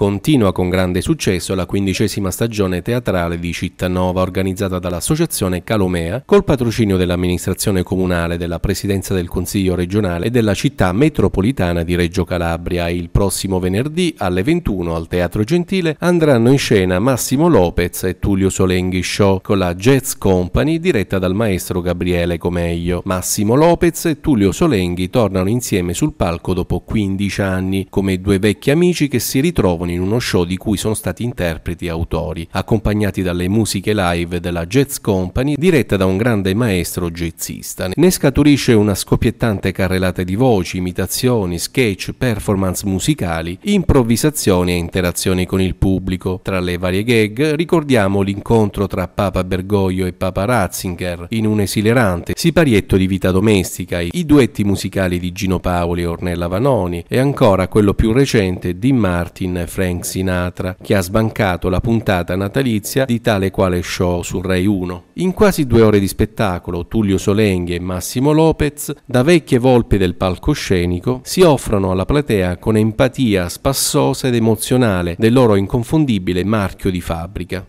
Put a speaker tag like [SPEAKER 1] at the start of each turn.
[SPEAKER 1] Continua con grande successo la quindicesima stagione teatrale di Cittanova organizzata dall'associazione Calomea col patrocinio dell'amministrazione comunale, della presidenza del Consiglio regionale e della città metropolitana di Reggio Calabria. Il prossimo venerdì alle 21 al Teatro Gentile andranno in scena Massimo Lopez e Tullio Solenghi Show con la Jazz Company diretta dal maestro Gabriele Comeglio. Massimo Lopez e Tullio Solenghi tornano insieme sul palco dopo 15 anni come due vecchi amici che si ritrovano canzoni in uno show di cui sono stati interpreti e autori, accompagnati dalle musiche live della Jazz Company diretta da un grande maestro jazzista. Ne scaturisce una scoppiettante carrellata di voci, imitazioni, sketch, performance musicali, improvvisazioni e interazioni con il pubblico. Tra le varie gag ricordiamo l'incontro tra Papa Bergoglio e Papa Ratzinger in un esilerante siparietto di vita domestica, i duetti musicali di Gino Paoli e Ornella Vanoni e ancora quello più recente di Martin Frederick Frank Sinatra, che ha sbancato la puntata natalizia di tale quale show su Rai 1. In quasi due ore di spettacolo, Tullio Solenghi e Massimo Lopez, da vecchie volpi del palcoscenico, si offrono alla platea con empatia spassosa ed emozionale del loro inconfondibile marchio di fabbrica.